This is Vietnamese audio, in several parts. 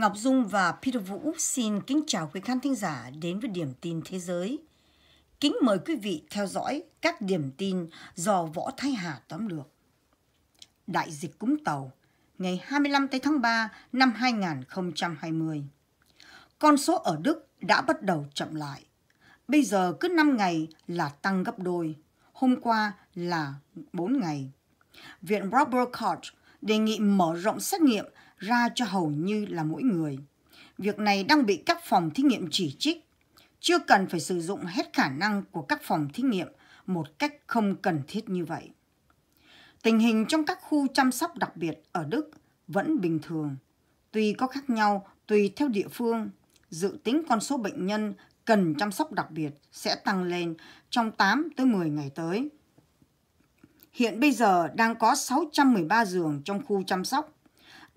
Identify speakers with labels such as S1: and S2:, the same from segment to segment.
S1: Ngọc Dung và Peter Vũ xin kính chào quý khán thính giả đến với Điểm tin Thế giới. Kính mời quý vị theo dõi các điểm tin do Võ Thái Hà tóm lược. Đại dịch cúng tàu ngày 25 tháng 3 năm 2020. Con số ở Đức đã bắt đầu chậm lại. Bây giờ cứ 5 ngày là tăng gấp đôi, hôm qua là 4 ngày. Viện Robert Koch đề nghị mở rộng xét nghiệm ra cho hầu như là mỗi người. Việc này đang bị các phòng thí nghiệm chỉ trích. Chưa cần phải sử dụng hết khả năng của các phòng thí nghiệm một cách không cần thiết như vậy. Tình hình trong các khu chăm sóc đặc biệt ở Đức vẫn bình thường. Tuy có khác nhau tùy theo địa phương, dự tính con số bệnh nhân cần chăm sóc đặc biệt sẽ tăng lên trong 8 tới 10 ngày tới. Hiện bây giờ đang có 613 giường trong khu chăm sóc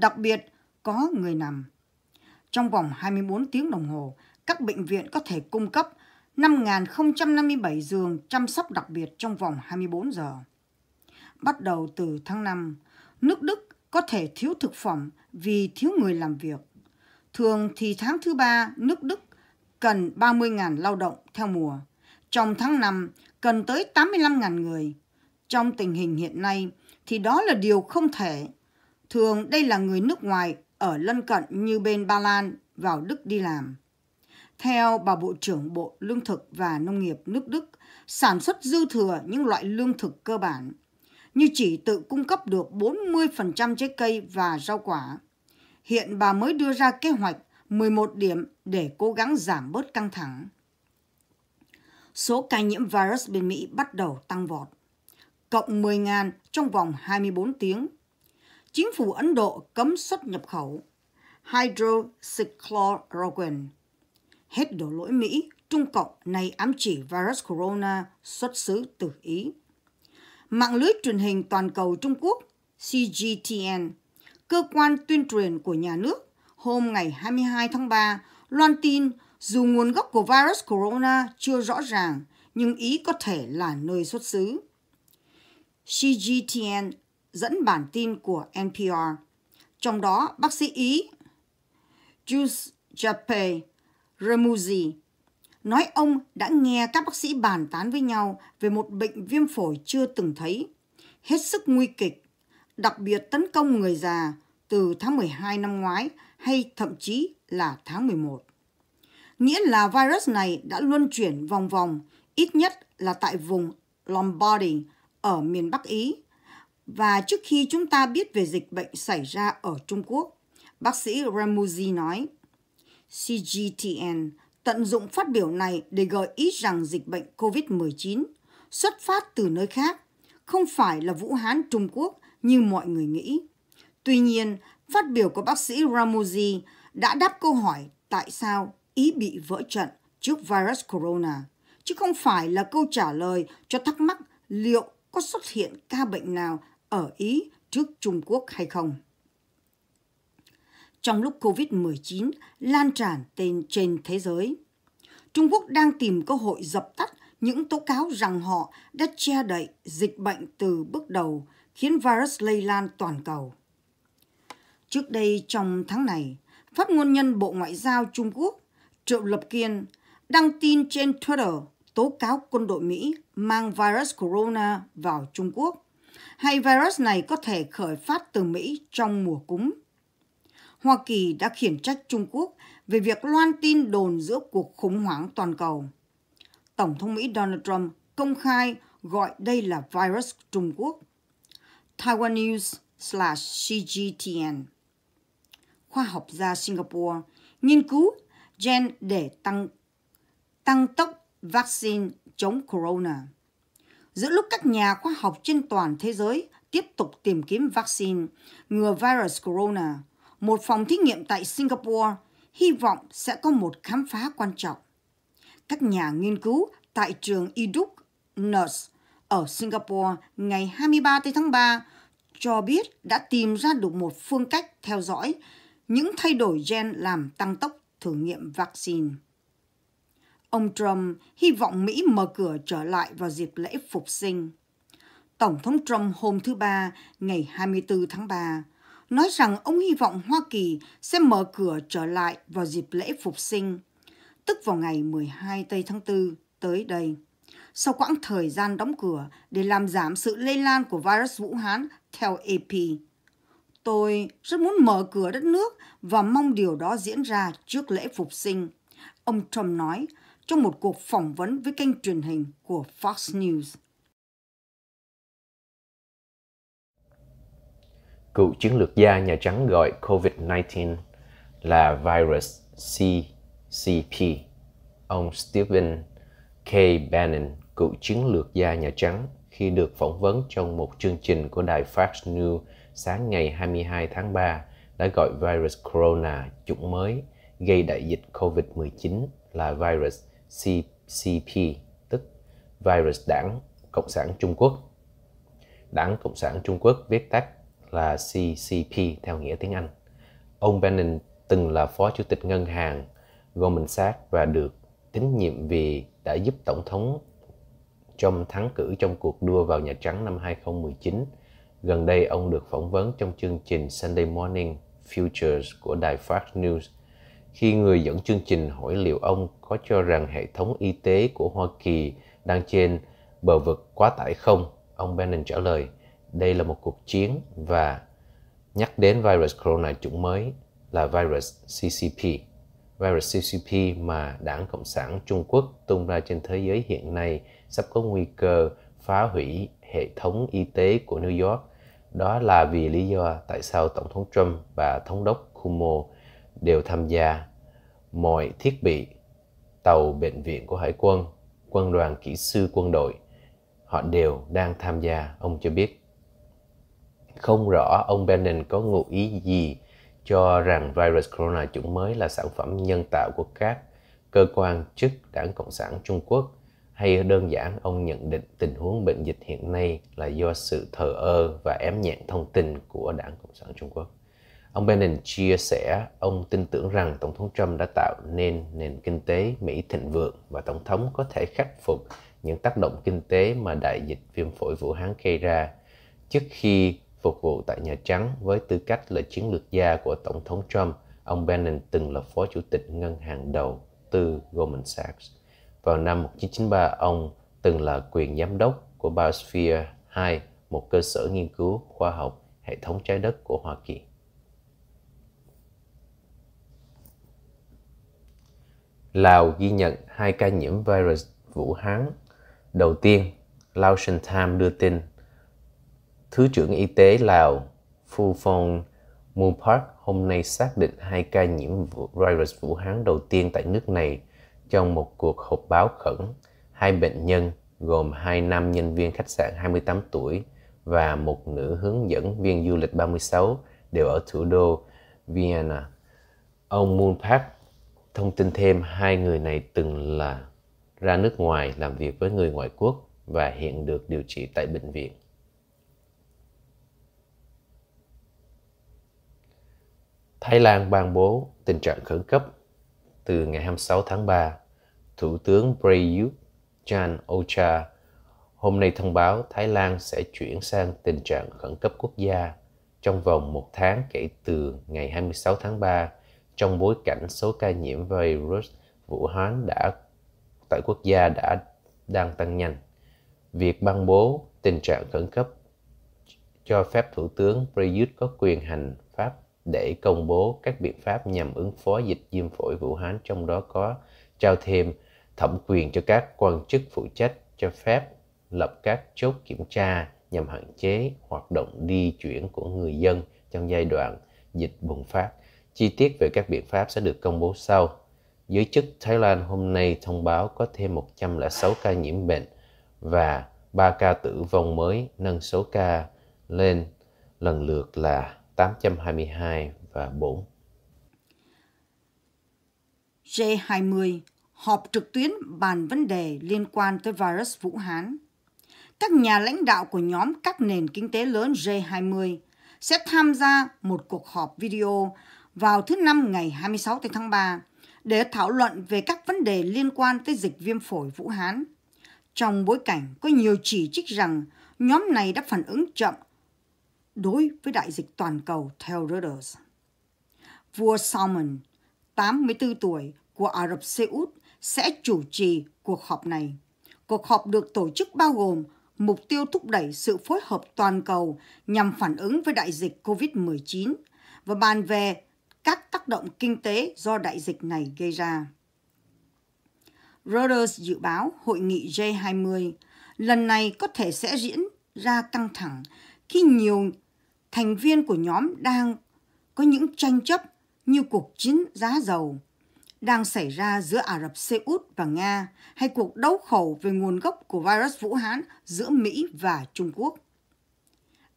S1: đặc biệt có người nằm. Trong vòng 24 tiếng đồng hồ, các bệnh viện có thể cung cấp 5.057 giường chăm sóc đặc biệt trong vòng 24 giờ. Bắt đầu từ tháng 5, nước Đức có thể thiếu thực phẩm vì thiếu người làm việc. Thường thì tháng thứ ba nước Đức cần 30.000 lao động theo mùa. Trong tháng 5 cần tới 85.000 người. Trong tình hình hiện nay thì đó là điều không thể Thường đây là người nước ngoài ở lân cận như bên Ba Lan vào Đức đi làm. Theo bà Bộ trưởng Bộ Lương thực và Nông nghiệp nước Đức, sản xuất dư thừa những loại lương thực cơ bản, như chỉ tự cung cấp được 40% trái cây và rau quả. Hiện bà mới đưa ra kế hoạch 11 điểm để cố gắng giảm bớt căng thẳng. Số ca nhiễm virus bên Mỹ bắt đầu tăng vọt, cộng 10.000 trong vòng 24 tiếng – chính phủ Ấn Độ cấm xuất nhập khẩu hydroxychloroquine. Hết đổ lỗi Mỹ, Trung Cộng này ám chỉ virus corona xuất xứ từ Ý. Mạng lưới truyền hình toàn cầu Trung Quốc CGTN, cơ quan tuyên truyền của nhà nước, hôm ngày 22 tháng 3 loan tin dù nguồn gốc của virus corona chưa rõ ràng, nhưng Ý có thể là nơi xuất xứ. CGTN dẫn bản tin của NPR. Trong đó, bác sĩ Ý Giuseppe Remuzzi nói ông đã nghe các bác sĩ bàn tán với nhau về một bệnh viêm phổi chưa từng thấy, hết sức nguy kịch, đặc biệt tấn công người già từ tháng 12 năm ngoái hay thậm chí là tháng 11. Nghĩa là virus này đã luân chuyển vòng vòng, ít nhất là tại vùng Lombardy ở miền Bắc Ý và trước khi chúng ta biết về dịch bệnh xảy ra ở Trung Quốc, bác sĩ Ramuji nói, CGTN tận dụng phát biểu này để gợi ý rằng dịch bệnh COVID-19 xuất phát từ nơi khác, không phải là Vũ Hán Trung Quốc như mọi người nghĩ. Tuy nhiên, phát biểu của bác sĩ Ramuji đã đáp câu hỏi tại sao Ý bị vỡ trận trước virus corona, chứ không phải là câu trả lời cho thắc mắc liệu có xuất hiện ca bệnh nào ở Ý trước Trung Quốc hay không. Trong lúc COVID-19 lan tràn tên trên thế giới, Trung Quốc đang tìm cơ hội dập tắt những tố cáo rằng họ đã che đậy dịch bệnh từ bước đầu khiến virus lây lan toàn cầu. Trước đây trong tháng này, phát ngôn nhân Bộ Ngoại giao Trung Quốc Triệu Lập Kiên đăng tin trên Twitter tố cáo quân đội Mỹ mang virus corona vào Trung Quốc hay virus này có thể khởi phát từ Mỹ trong mùa cúm. Hoa Kỳ đã khiển trách Trung Quốc về việc loan tin đồn giữa cuộc khủng hoảng toàn cầu. Tổng thống Mỹ Donald Trump công khai gọi đây là virus Trung Quốc. Taiwan News slash CGTN Khoa học gia Singapore nghiên cứu gen để tăng tăng tốc vaccine chống corona giữa lúc các nhà khoa học trên toàn thế giới tiếp tục tìm kiếm vaccine ngừa virus corona, một phòng thí nghiệm tại Singapore hy vọng sẽ có một khám phá quan trọng. Các nhà nghiên cứu tại trường Iduk Nurse ở Singapore ngày 23 tháng 3 cho biết đã tìm ra được một phương cách theo dõi những thay đổi gen làm tăng tốc thử nghiệm vaccine. Ông Trump hy vọng Mỹ mở cửa trở lại vào dịp lễ phục sinh. Tổng thống Trump hôm thứ Ba, ngày 24 tháng 3, nói rằng ông hy vọng Hoa Kỳ sẽ mở cửa trở lại vào dịp lễ phục sinh, tức vào ngày 12 Tây tháng 4 tới đây, sau quãng thời gian đóng cửa để làm giảm sự lây lan của virus Vũ Hán theo AP. Tôi rất muốn mở cửa đất nước và mong điều đó diễn ra trước lễ phục sinh. Ông Trump nói, trong một cuộc phỏng vấn với kênh truyền hình của Fox News.
S2: Cựu chiến lược gia Nhà Trắng gọi COVID-19 là virus CCP. Ông Stephen K. Bannon, cựu chiến lược gia Nhà Trắng, khi được phỏng vấn trong một chương trình của đài Fox News sáng ngày 22 tháng 3, đã gọi virus corona chủng mới gây đại dịch COVID-19 là virus CCP tức virus đảng Cộng sản Trung Quốc. Đảng Cộng sản Trung Quốc viết tắt là CCP theo nghĩa tiếng Anh. Ông Bannon từng là phó chủ tịch ngân hàng Goldman Sachs và được tín nhiệm vì đã giúp Tổng thống trong thắng cử trong cuộc đua vào Nhà Trắng năm 2019. Gần đây, ông được phỏng vấn trong chương trình Sunday Morning Futures của đài Fox News – khi người dẫn chương trình hỏi liệu ông có cho rằng hệ thống y tế của Hoa Kỳ đang trên bờ vực quá tải không, ông Bannon trả lời, đây là một cuộc chiến và nhắc đến virus corona chủng mới là virus CCP. Virus CCP mà đảng Cộng sản Trung Quốc tung ra trên thế giới hiện nay sắp có nguy cơ phá hủy hệ thống y tế của New York. Đó là vì lý do tại sao Tổng thống Trump và Thống đốc Cuomo đều tham gia mọi thiết bị, tàu bệnh viện của hải quân, quân đoàn kỹ sư quân đội, họ đều đang tham gia, ông cho biết. Không rõ ông Bannon có ngụ ý gì cho rằng virus corona chủng mới là sản phẩm nhân tạo của các cơ quan chức đảng Cộng sản Trung Quốc hay đơn giản ông nhận định tình huống bệnh dịch hiện nay là do sự thờ ơ và ém nhẹn thông tin của đảng Cộng sản Trung Quốc. Ông Bannon chia sẻ ông tin tưởng rằng Tổng thống Trump đã tạo nên nền kinh tế Mỹ thịnh vượng và Tổng thống có thể khắc phục những tác động kinh tế mà đại dịch viêm phổi Vũ Hán gây ra trước khi phục vụ tại Nhà Trắng với tư cách là chiến lược gia của Tổng thống Trump. Ông Bannon từng là phó chủ tịch ngân hàng đầu tư Goldman Sachs. Vào năm 1993, ông từng là quyền giám đốc của Biosphere 2, một cơ sở nghiên cứu khoa học hệ thống trái đất của Hoa Kỳ. Lào ghi nhận hai ca nhiễm virus Vũ Hán. Đầu tiên, Lao Shin đưa tin Thứ trưởng Y tế Lào Phu Phong Mupark hôm nay xác định hai ca nhiễm virus Vũ Hán đầu tiên tại nước này trong một cuộc họp báo khẩn. Hai bệnh nhân gồm hai nam nhân viên khách sạn 28 tuổi và một nữ hướng dẫn viên du lịch 36 đều ở thủ đô Vienna. Ông Moon Park thông tin thêm hai người này từng là ra nước ngoài làm việc với người ngoại quốc và hiện được điều trị tại bệnh viện. Thái Lan ban bố tình trạng khẩn cấp từ ngày 26 tháng 3. Thủ tướng Prayut Chan Ocha hôm nay thông báo Thái Lan sẽ chuyển sang tình trạng khẩn cấp quốc gia trong vòng một tháng kể từ ngày 26 tháng 3 trong bối cảnh số ca nhiễm virus Vũ Hán đã tại quốc gia đã đang tăng nhanh. Việc ban bố tình trạng khẩn cấp cho phép Thủ tướng Prayut có quyền hành pháp để công bố các biện pháp nhằm ứng phó dịch viêm phổi Vũ Hán, trong đó có trao thêm thẩm quyền cho các quan chức phụ trách cho phép lập các chốt kiểm tra nhằm hạn chế hoạt động di chuyển của người dân trong giai đoạn dịch bùng phát. Chi tiết về các biện pháp sẽ được công bố sau. Giới chức Thái Lan hôm nay thông báo có thêm 106 ca nhiễm bệnh và 3 ca tử vong mới nâng số ca lên lần lượt là 822 và 4.
S1: G20 họp trực tuyến bàn vấn đề liên quan tới virus Vũ Hán. Các nhà lãnh đạo của nhóm các nền kinh tế lớn G20 sẽ tham gia một cuộc họp video vào thứ Năm ngày 26 tháng 3 để thảo luận về các vấn đề liên quan tới dịch viêm phổi Vũ Hán. Trong bối cảnh có nhiều chỉ trích rằng nhóm này đã phản ứng chậm đối với đại dịch toàn cầu theo Reuters. Vua Salman, 84 tuổi, của Ả Rập Xê Út sẽ chủ trì cuộc họp này. Cuộc họp được tổ chức bao gồm mục tiêu thúc đẩy sự phối hợp toàn cầu nhằm phản ứng với đại dịch COVID-19 và bàn về các tác động kinh tế do đại dịch này gây ra. Reuters dự báo hội nghị G20 lần này có thể sẽ diễn ra căng thẳng khi nhiều thành viên của nhóm đang có những tranh chấp như cuộc chiến giá dầu đang xảy ra giữa Ả Rập Xê Út và Nga hay cuộc đấu khẩu về nguồn gốc của virus Vũ Hán giữa Mỹ và Trung Quốc.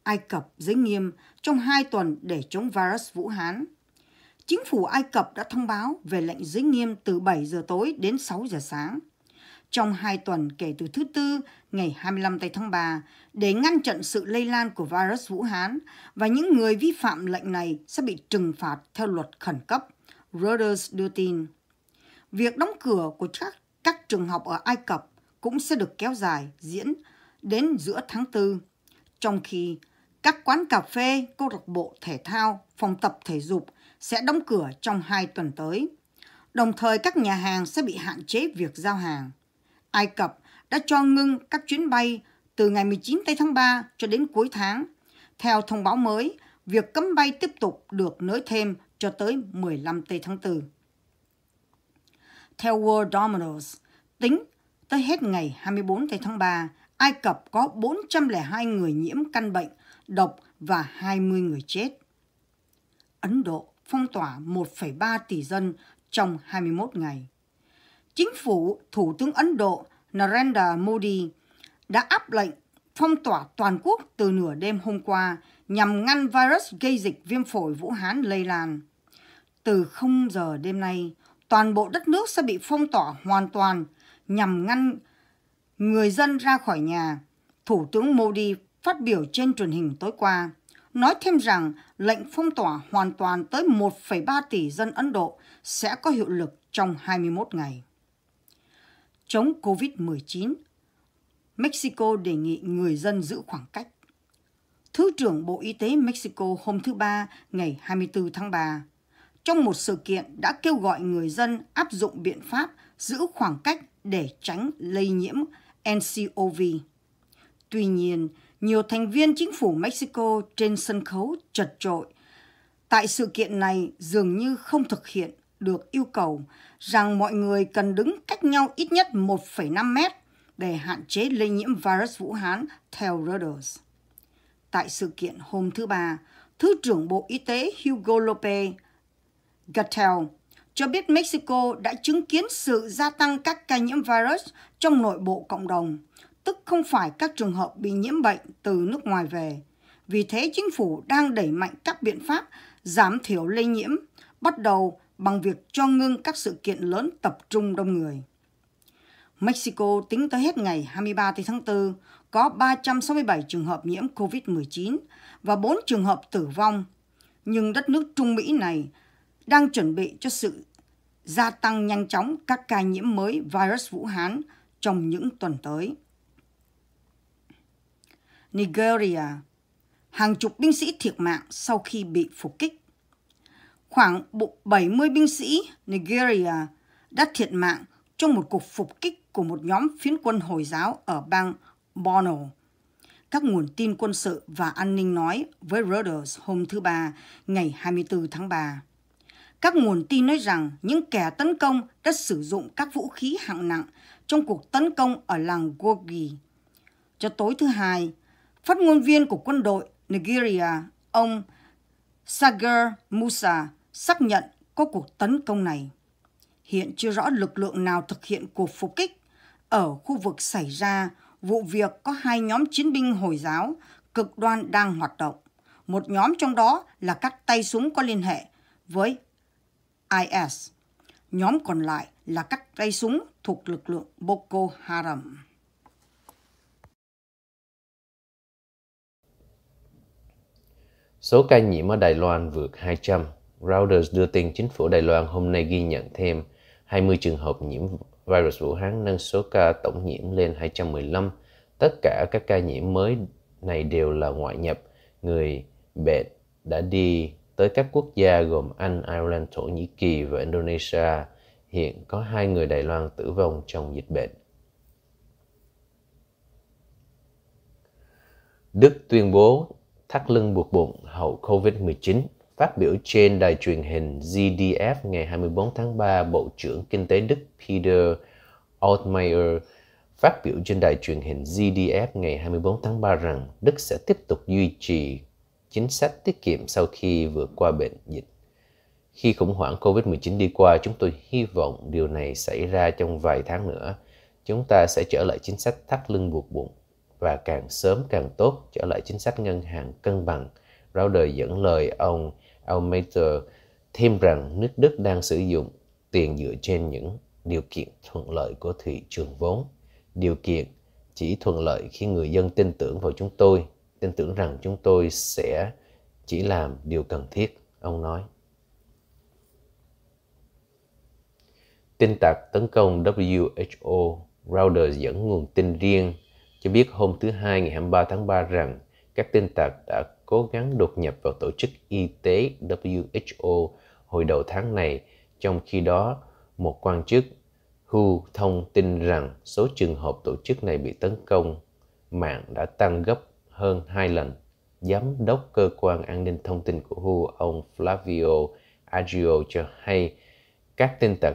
S1: Ai Cập giới nghiêm trong hai tuần để chống virus Vũ Hán – chính phủ Ai Cập đã thông báo về lệnh giới nghiêm từ 7 giờ tối đến 6 giờ sáng. Trong hai tuần kể từ thứ Tư, ngày 25 tây tháng 3, để ngăn chặn sự lây lan của virus Vũ Hán và những người vi phạm lệnh này sẽ bị trừng phạt theo luật khẩn cấp, Reuters đưa tin. Việc đóng cửa của các, các trường học ở Ai Cập cũng sẽ được kéo dài diễn đến giữa tháng 4, trong khi các quán cà phê, câu lạc bộ thể thao, phòng tập thể dục sẽ đóng cửa trong hai tuần tới. Đồng thời các nhà hàng sẽ bị hạn chế việc giao hàng. Ai Cập đã cho ngưng các chuyến bay từ ngày 19 tháng 3 cho đến cuối tháng. Theo thông báo mới, việc cấm bay tiếp tục được nới thêm cho tới 15 tây tháng 4. Theo World Dominoes, tính tới hết ngày 24 tây tháng 3, Ai Cập có 402 người nhiễm căn bệnh độc và 20 người chết. Ấn Độ phong tỏa 1,3 tỷ dân trong 21 ngày. Chính phủ Thủ tướng Ấn Độ Narendra Modi đã áp lệnh phong tỏa toàn quốc từ nửa đêm hôm qua nhằm ngăn virus gây dịch viêm phổi Vũ Hán lây lan. Từ 0 giờ đêm nay, toàn bộ đất nước sẽ bị phong tỏa hoàn toàn nhằm ngăn người dân ra khỏi nhà. Thủ tướng Modi phát biểu trên truyền hình tối qua nói thêm rằng lệnh phong tỏa hoàn toàn tới 1,3 tỷ dân Ấn Độ sẽ có hiệu lực trong 21 ngày. Chống COVID-19, Mexico đề nghị người dân giữ khoảng cách. Thứ trưởng Bộ Y tế Mexico hôm thứ Ba ngày 24 tháng 3 trong một sự kiện đã kêu gọi người dân áp dụng biện pháp giữ khoảng cách để tránh lây nhiễm NCOV. Tuy nhiên, nhiều thành viên chính phủ Mexico trên sân khấu chật trội. Tại sự kiện này dường như không thực hiện được yêu cầu rằng mọi người cần đứng cách nhau ít nhất 1,5 mét để hạn chế lây nhiễm virus Vũ Hán theo Reuters. Tại sự kiện hôm thứ Ba, Thứ trưởng Bộ Y tế Hugo López Gattel cho biết Mexico đã chứng kiến sự gia tăng các ca nhiễm virus trong nội bộ cộng đồng – tức không phải các trường hợp bị nhiễm bệnh từ nước ngoài về. Vì thế chính phủ đang đẩy mạnh các biện pháp giảm thiểu lây nhiễm, bắt đầu bằng việc cho ngưng các sự kiện lớn tập trung đông người. Mexico tính tới hết ngày 23 tháng 4 có 367 trường hợp nhiễm COVID-19 và 4 trường hợp tử vong. Nhưng đất nước Trung Mỹ này đang chuẩn bị cho sự gia tăng nhanh chóng các ca nhiễm mới virus Vũ Hán trong những tuần tới. Nigeria. Hàng chục binh sĩ thiệt mạng sau khi bị phục kích. Khoảng 70 binh sĩ Nigeria đã thiệt mạng trong một cuộc phục kích của một nhóm phiến quân Hồi giáo ở bang Borno. Các nguồn tin quân sự và an ninh nói với Reuters hôm thứ Ba, ngày 24 tháng 3. Các nguồn tin nói rằng những kẻ tấn công đã sử dụng các vũ khí hạng nặng trong cuộc tấn công ở làng Gorgi. Cho tối thứ Hai, Phát ngôn viên của quân đội Nigeria, ông Sagar Musa xác nhận có cuộc tấn công này. Hiện chưa rõ lực lượng nào thực hiện cuộc phục kích. Ở khu vực xảy ra, vụ việc có hai nhóm chiến binh Hồi giáo cực đoan đang hoạt động. Một nhóm trong đó là các tay súng có liên hệ với IS. Nhóm còn lại là các tay súng thuộc lực lượng Boko Haram.
S2: Số ca nhiễm ở Đài Loan vượt 200. Reuters đưa tin chính phủ Đài Loan hôm nay ghi nhận thêm 20 trường hợp nhiễm virus Vũ Hán nâng số ca tổng nhiễm lên 215. Tất cả các ca nhiễm mới này đều là ngoại nhập, người bệnh đã đi tới các quốc gia gồm Anh, Ireland, Thổ Nhĩ Kỳ và Indonesia. Hiện có hai người Đài Loan tử vong trong dịch bệnh. Đức tuyên bố thắt lưng buộc bụng hậu COVID-19. Phát biểu trên đài truyền hình ZDF ngày 24 tháng 3, Bộ trưởng Kinh tế Đức Peter Altmaier phát biểu trên đài truyền hình ZDF ngày 24 tháng 3 rằng Đức sẽ tiếp tục duy trì chính sách tiết kiệm sau khi vượt qua bệnh dịch. Khi khủng hoảng COVID-19 đi qua, chúng tôi hy vọng điều này xảy ra trong vài tháng nữa. Chúng ta sẽ trở lại chính sách thắt lưng buộc bụng và càng sớm càng tốt trở lại chính sách ngân hàng cân bằng. Rao đời dẫn lời ông Almeida thêm rằng nước Đức đang sử dụng tiền dựa trên những điều kiện thuận lợi của thị trường vốn. Điều kiện chỉ thuận lợi khi người dân tin tưởng vào chúng tôi, tin tưởng rằng chúng tôi sẽ chỉ làm điều cần thiết, ông nói. Tin tặc tấn công WHO, Reuters dẫn nguồn tin riêng cho biết hôm thứ Hai ngày 23 tháng 3 rằng các tin tặc đã cố gắng đột nhập vào Tổ chức Y tế WHO hồi đầu tháng này, trong khi đó một quan chức WHO thông tin rằng số trường hợp tổ chức này bị tấn công mạng đã tăng gấp hơn 2 lần. Giám đốc cơ quan an ninh thông tin của WHO ông Flavio Agio cho hay các tin tặc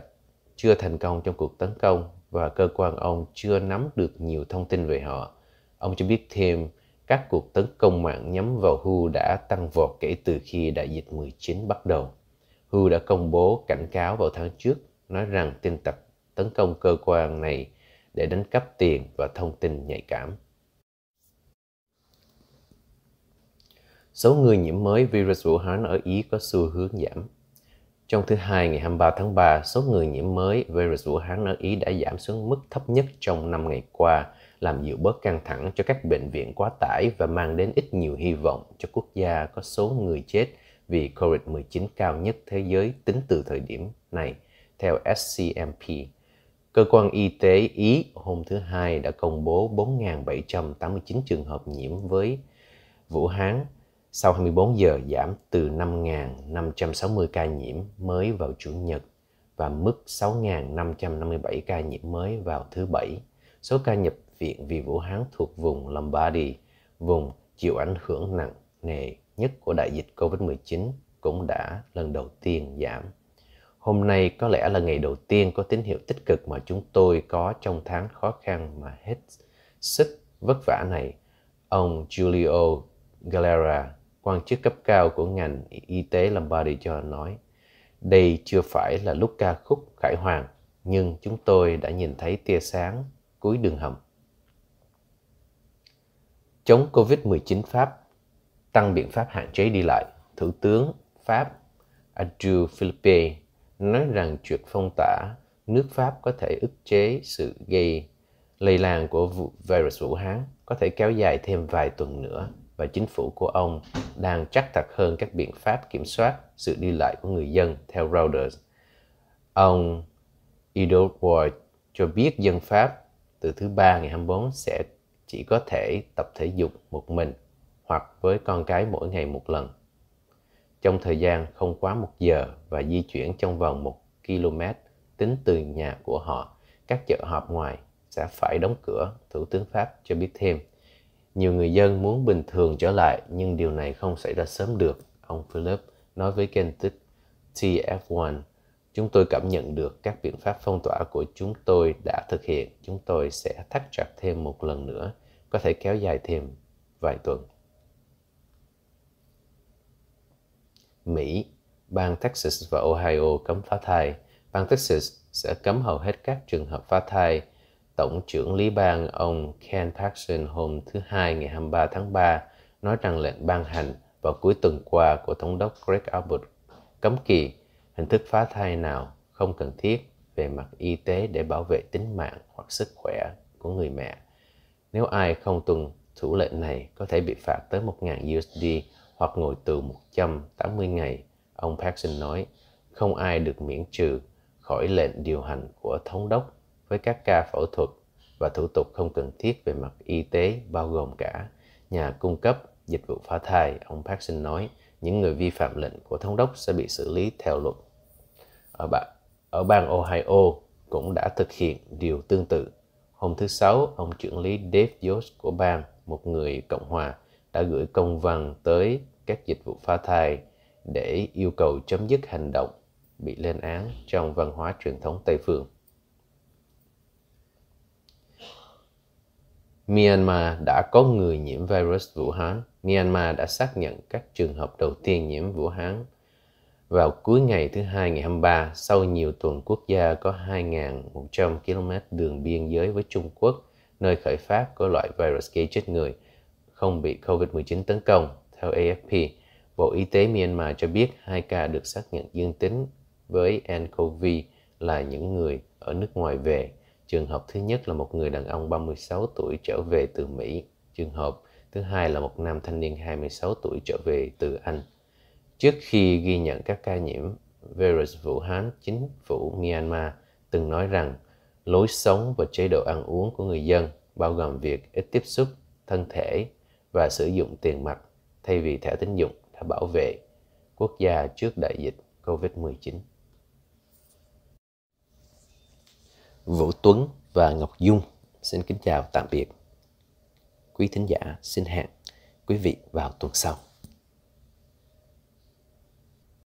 S2: chưa thành công trong cuộc tấn công và cơ quan ông chưa nắm được nhiều thông tin về họ. Ông cho biết thêm các cuộc tấn công mạng nhắm vào Hu đã tăng vọt kể từ khi đại dịch 19 bắt đầu. Hu đã công bố cảnh cáo vào tháng trước nói rằng tin tặc tấn công cơ quan này để đánh cắp tiền và thông tin nhạy cảm. Số người nhiễm mới virus Vũ Hán ở Ý có xu hướng giảm. Trong thứ hai, ngày 23 tháng 3, số người nhiễm mới virus Vũ Hán ở Ý đã giảm xuống mức thấp nhất trong 5 ngày qua, làm dịu bớt căng thẳng cho các bệnh viện quá tải và mang đến ít nhiều hy vọng cho quốc gia có số người chết vì COVID-19 cao nhất thế giới tính từ thời điểm này, theo SCMP. Cơ quan y tế Ý hôm thứ Hai đã công bố 4.789 trường hợp nhiễm với Vũ Hán sau 24 giờ giảm từ 5.560 ca nhiễm mới vào Chủ nhật và mức 6.557 ca nhiễm mới vào thứ Bảy. Số ca nhập viện vì Vũ Hán thuộc vùng Lombardy, vùng chịu ảnh hưởng nặng nề nhất của đại dịch COVID-19 cũng đã lần đầu tiên giảm. Hôm nay có lẽ là ngày đầu tiên có tín hiệu tích cực mà chúng tôi có trong tháng khó khăn mà hết sức vất vả này. Ông Giulio Galera, quan chức cấp cao của ngành y tế Lombardy cho nói, đây chưa phải là lúc ca khúc khải hoàng, nhưng chúng tôi đã nhìn thấy tia sáng cuối đường hầm. Chống COVID-19 Pháp, tăng biện pháp hạn chế đi lại, Thủ tướng Pháp Andrew Philippe nói rằng chuyện phong tỏa nước Pháp có thể ức chế sự gây lây lan của virus Vũ Hán có thể kéo dài thêm vài tuần nữa và chính phủ của ông đang chắc thật hơn các biện pháp kiểm soát sự đi lại của người dân theo Reuters. Ông Edward Ward cho biết dân Pháp từ thứ ba ngày 24 sẽ chỉ có thể tập thể dục một mình hoặc với con cái mỗi ngày một lần trong thời gian không quá một giờ và di chuyển trong vòng một km tính từ nhà của họ các chợ họp ngoài sẽ phải đóng cửa thủ tướng pháp cho biết thêm nhiều người dân muốn bình thường trở lại nhưng điều này không xảy ra sớm được, ông Philip nói với kênh tích TF1. Chúng tôi cảm nhận được các biện pháp phong tỏa của chúng tôi đã thực hiện. Chúng tôi sẽ thắt chặt thêm một lần nữa, có thể kéo dài thêm vài tuần. Mỹ, bang Texas và Ohio cấm phá thai. Bang Texas sẽ cấm hầu hết các trường hợp phá thai Tổng trưởng lý bang ông Ken Paxson hôm thứ Hai ngày 23 tháng 3 nói rằng lệnh ban hành vào cuối tuần qua của Thống đốc Greg Abbott cấm kỳ hình thức phá thai nào không cần thiết về mặt y tế để bảo vệ tính mạng hoặc sức khỏe của người mẹ. Nếu ai không tuân thủ lệnh này có thể bị phạt tới 1.000 USD hoặc ngồi tù 180 ngày, ông Paxson nói. Không ai được miễn trừ khỏi lệnh điều hành của thống đốc với các ca phẫu thuật và thủ tục không cần thiết về mặt y tế bao gồm cả nhà cung cấp dịch vụ phá thai, ông Paxson nói, những người vi phạm lệnh của thống đốc sẽ bị xử lý theo luật. Ở, bang, ở bang Ohio cũng đã thực hiện điều tương tự. Hôm thứ Sáu, ông trưởng lý Dave Yost của bang, một người Cộng hòa, đã gửi công văn tới các dịch vụ phá thai để yêu cầu chấm dứt hành động bị lên án trong văn hóa truyền thống Tây Phương. Myanmar đã có người nhiễm virus Vũ Hán. Myanmar đã xác nhận các trường hợp đầu tiên nhiễm Vũ Hán vào cuối ngày thứ hai ngày 23 sau nhiều tuần quốc gia có 2.100 km đường biên giới với Trung Quốc, nơi khởi phát của loại virus gây chết người, không bị COVID-19 tấn công. Theo AFP, Bộ Y tế Myanmar cho biết hai ca được xác nhận dương tính với nCoV là những người ở nước ngoài về Trường hợp thứ nhất là một người đàn ông 36 tuổi trở về từ Mỹ. Trường hợp thứ hai là một nam thanh niên 26 tuổi trở về từ Anh. Trước khi ghi nhận các ca nhiễm, virus Vũ Hán, chính phủ Myanmar từng nói rằng lối sống và chế độ ăn uống của người dân bao gồm việc ít tiếp xúc thân thể và sử dụng tiền mặt thay vì thẻ tín dụng đã bảo vệ quốc gia trước đại dịch COVID-19. Vũ Tuấn và Ngọc Dung. Xin kính chào tạm biệt. Quý thính giả xin hẹn quý vị vào tuần sau.